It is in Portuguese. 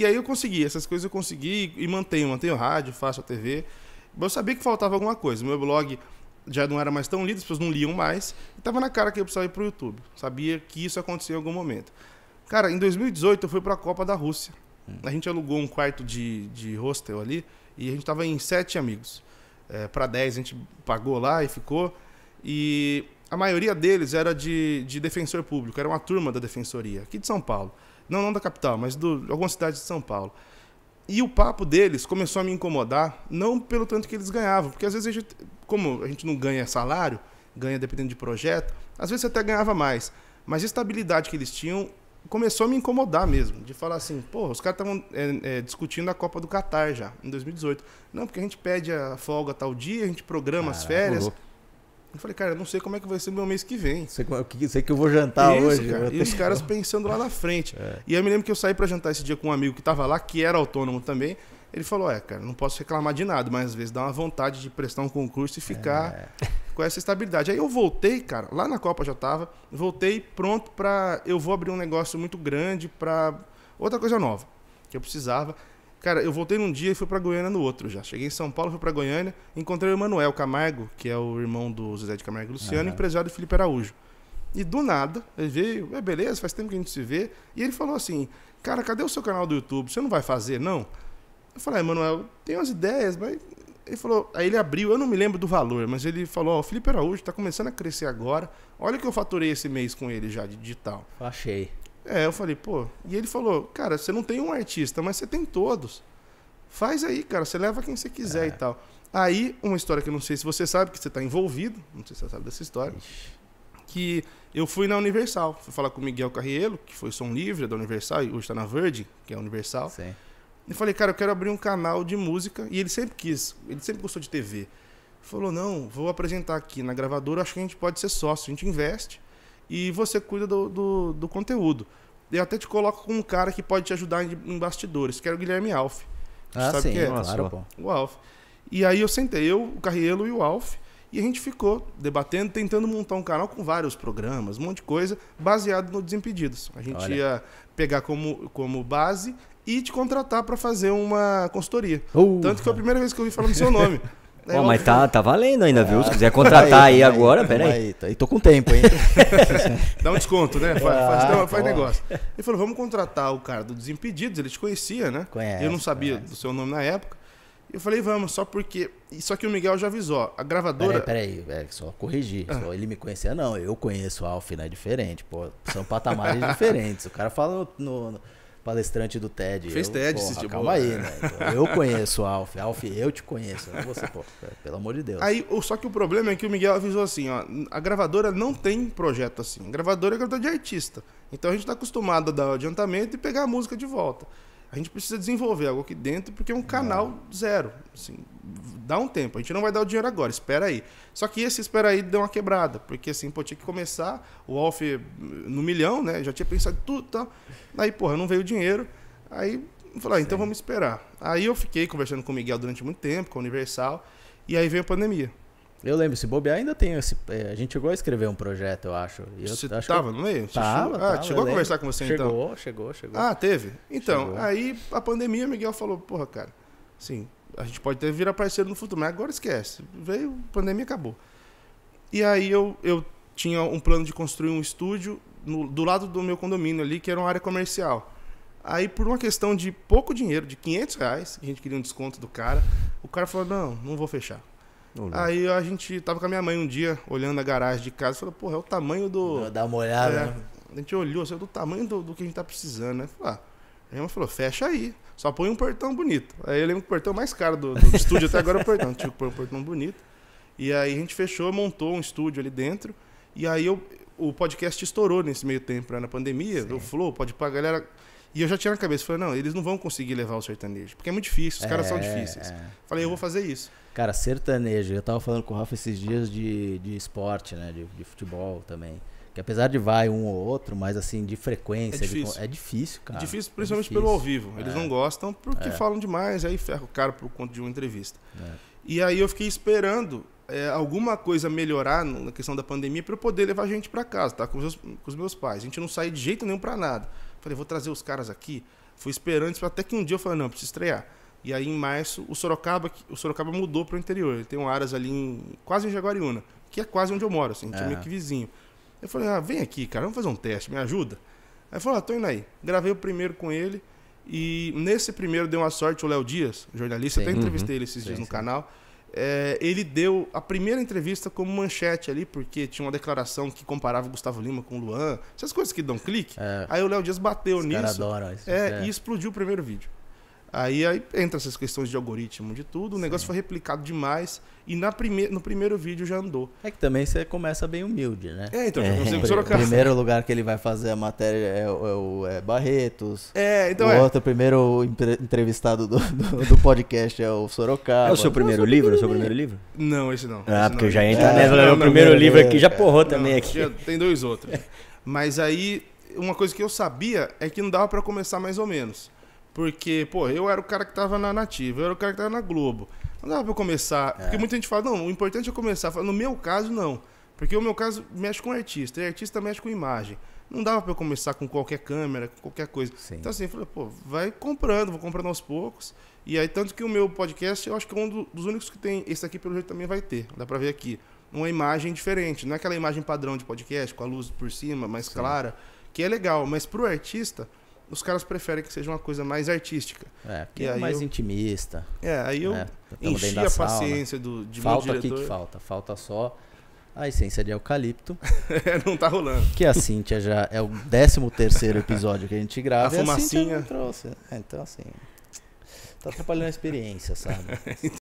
E aí eu consegui, essas coisas eu consegui e mantenho, mantenho rádio, faço a TV. Mas eu sabia que faltava alguma coisa. Meu blog já não era mais tão lido, as pessoas não liam mais. E tava na cara que eu precisava ir pro YouTube. Sabia que isso acontecia em algum momento. Cara, em 2018 eu fui para a Copa da Rússia. Hum. A gente alugou um quarto de, de hostel ali e a gente tava em sete amigos. É, para dez a gente pagou lá e ficou. E a maioria deles era de, de defensor público, era uma turma da defensoria, aqui de São Paulo. Não, não da capital, mas de alguma cidade de São Paulo. E o papo deles começou a me incomodar, não pelo tanto que eles ganhavam, porque às vezes, a gente, como a gente não ganha salário, ganha dependendo de projeto, às vezes até ganhava mais. Mas a estabilidade que eles tinham começou a me incomodar mesmo, de falar assim, pô, os caras estavam é, é, discutindo a Copa do Catar já, em 2018. Não, porque a gente pede a folga tal dia, a gente programa as férias. Eu falei, cara, eu não sei como é que vai ser meu mês que vem. Sei, sei que eu vou jantar Isso, hoje. Cara. E tenho... os caras pensando lá na frente. É. E eu me lembro que eu saí para jantar esse dia com um amigo que estava lá, que era autônomo também. Ele falou, é, cara, não posso reclamar de nada, mas às vezes dá uma vontade de prestar um concurso e ficar é. com essa estabilidade. Aí eu voltei, cara, lá na Copa já tava, voltei pronto para eu vou abrir um negócio muito grande para outra coisa nova que eu precisava. Cara, eu voltei num dia e fui para Goiânia no outro já. Cheguei em São Paulo, fui para Goiânia, encontrei o Emanuel Camargo, que é o irmão do Zé de Camargo e Luciano, uhum. empresário do Felipe Araújo. E do nada, ele veio, é beleza, faz tempo que a gente se vê. E ele falou assim: Cara, cadê o seu canal do YouTube? Você não vai fazer, não? Eu falei, ah, Emanuel, tem umas ideias, mas. Ele falou, aí ele abriu, eu não me lembro do valor, mas ele falou: Ó, oh, Felipe Araújo tá começando a crescer agora. Olha o que eu faturei esse mês com ele já de digital. Achei. É, eu falei, pô. E ele falou, cara, você não tem um artista, mas você tem todos. Faz aí, cara, você leva quem você quiser é. e tal. Aí, uma história que eu não sei se você sabe, que você está envolvido, não sei se você sabe dessa história, Ixi. que eu fui na Universal, fui falar com o Miguel Carrielo, que foi som livre da Universal, e hoje está na Verde, que é a Universal. Sim. E falei, cara, eu quero abrir um canal de música, e ele sempre quis, ele sempre gostou de TV. Falou, não, vou apresentar aqui na gravadora, acho que a gente pode ser sócio, a gente investe e você cuida do, do, do conteúdo. Eu até te coloco com um cara que pode te ajudar em, em bastidores, que era é o Guilherme Alf. Ah, sabe sim, é? claro, O Alf. E aí eu sentei, eu, o Carrielo e o Alf, e a gente ficou debatendo, tentando montar um canal com vários programas, um monte de coisa, baseado no Desimpedidos. A gente Olha. ia pegar como, como base e te contratar para fazer uma consultoria. Uh, Tanto que foi a primeira vez que eu vi falando seu nome. É mas tá, tá valendo ainda, viu? Se quiser é. contratar aí, aí, agora, aí, tá aí. Tô com tempo, hein? Dá um desconto, né? Faz, ah, faz, faz tá negócio. Ele falou, vamos contratar o cara do Desimpedidos, ele te conhecia, né? Conhece, eu não sabia conhece. do seu nome na época. Eu falei, vamos, só porque... Só que o Miguel já avisou, a gravadora... Peraí, peraí, é, só corrigir. Ah. Só ele me conhecia, não, eu conheço o Alf, né? Diferente, pô. São patamares diferentes. O cara fala no, no palestrante do TED. Fez eu, TED, porra, esse tipo. Calma aí, é. né? Eu conheço o Alf. Alf, eu te conheço. Não você, pô. Pelo amor de Deus. Aí, só que o problema é que o Miguel avisou assim, ó. A gravadora não tem projeto assim. A gravadora é gravadora de artista. Então a gente tá acostumado a dar o adiantamento e pegar a música de volta. A gente precisa desenvolver algo aqui dentro porque é um canal zero. Assim, dá um tempo. A gente não vai dar o dinheiro agora, espera aí. Só que esse espera aí deu uma quebrada, porque assim, pô, tinha que começar o Alf no milhão, né? Já tinha pensado tudo e então, tal. Aí, porra, não veio o dinheiro. Aí, falei, ah, então vamos esperar. Aí eu fiquei conversando com o Miguel durante muito tempo, com a Universal, e aí veio a pandemia. Eu lembro, se bobear ainda tem esse. É, a gente chegou a escrever um projeto, eu acho. Eu, você acho tava, eu... não meio? Tava, ah, tava, chegou a conversar com você chegou, então? Chegou, chegou, chegou. Ah, teve? Então, chegou. aí a pandemia, Miguel falou, porra, cara, sim, a gente pode até virar parceiro no futuro, mas agora esquece. Veio, a pandemia acabou. E aí eu, eu tinha um plano de construir um estúdio no, do lado do meu condomínio ali, que era uma área comercial. Aí, por uma questão de pouco dinheiro, de 500 reais, que a gente queria um desconto do cara, o cara falou: não, não vou fechar. Aí a gente tava com a minha mãe um dia, olhando a garagem de casa, falou, porra, é o tamanho do. Dá uma olhada. É, né? A gente olhou, assim, é do tamanho do, do, que a gente tá precisando, né? Falou, ah, minha mãe falou, fecha aí, só põe um portão bonito. Aí eu lembro que o portão mais caro do, do estúdio até agora é o portão. Tinha que pôr um portão bonito. E aí a gente fechou, montou um estúdio ali dentro. E aí eu, o podcast estourou nesse meio tempo, né? na pandemia, Sim. o Flow, pode pagar, galera e eu já tinha na cabeça, falei, não, eles não vão conseguir levar o sertanejo, porque é muito difícil, os é, caras são é, difíceis. É, falei, eu vou fazer isso. Cara, sertanejo, eu tava falando com o Rafa esses dias de, de esporte, né, de, de futebol também. Que apesar de vai um ou outro, mas assim, de frequência. É difícil, de, é difícil cara. É difícil, é principalmente difícil. pelo ao vivo. Eles não gostam porque falam demais, aí ferra o cara por conta de uma entrevista. E aí eu fiquei esperando é, alguma coisa melhorar na questão da pandemia para eu poder levar a gente para casa, tá? Com os, meus, com os, meus, pais. A gente não sai de jeito nenhum para nada. Falei, vou trazer os caras aqui. Fui esperando, até que um dia eu falei, não, preciso estrear. E aí, em março, o Sorocaba, o Sorocaba mudou para o interior. Ele tem um áreas ali em, quase em Jaguariúna, que é quase onde eu moro, assim, é meio que vizinho. Eu falei, ah, vem aqui, cara, vamos fazer um teste, me ajuda. Aí ele falou, ah, tô indo aí. Gravei o primeiro com ele. E nesse primeiro deu uma sorte o Léo Dias, jornalista, sim, até entrevistei ele uhum. esses sim, dias no sim. canal. É, ele deu a primeira entrevista como manchete ali, porque tinha uma declaração que comparava o Gustavo Lima com o Luan, essas coisas que dão clique. É. Aí o Léo Dias bateu Os nisso. Adora isso. É, é, e explodiu o primeiro vídeo. Aí, aí entra essas questões de algoritmo, de tudo. O Sim. negócio foi replicado demais e na prime no primeiro vídeo já andou. É que também você começa bem humilde, né? É, então, é, O primeiro lugar que ele vai fazer a matéria é, o é, é Barretos. É, então o é. outro primeiro entrevistado do, do, do, podcast é o Sorocaba. É o seu primeiro não, livro? É o seu primeiro livro? Não, esse não. Ah, esse porque não. já entra, nessa. Não, o primeiro livro aqui já é. porrou também aqui. tem dois outros. Mas aí, uma coisa que eu sabia é que não dava para começar mais ou menos. Porque, pô, eu era o cara que tava na Nativa, eu era o cara que tava na Globo. Não dava pra eu começar. É. Porque muita gente fala, não, o importante é começar. No meu caso, não. Porque o meu caso mexe com artista, e artista mexe com imagem. Não dava para eu começar com qualquer câmera, com qualquer coisa. Sim. Então assim, eu falei, pô, vai comprando, vou comprando aos poucos. E aí, tanto que o meu podcast, eu acho que é um dos únicos que tem. Esse aqui, pelo jeito, também vai ter. Dá pra ver aqui. Uma imagem diferente. Não é aquela imagem padrão de podcast, com a luz por cima, mais Sim. clara, que é legal. Mas pro artista, os caras preferem que seja uma coisa mais artística. É, que é mais eu... intimista. É, aí eu né? enchi a sala, paciência do, de Falta o que falta, falta só a essência de eucalipto. É, não tá rolando. Que a Cintia já é o 13 terceiro episódio que a gente grava. A fumacinha. A trouxe. É, então assim, tá atrapalhando a experiência, sabe?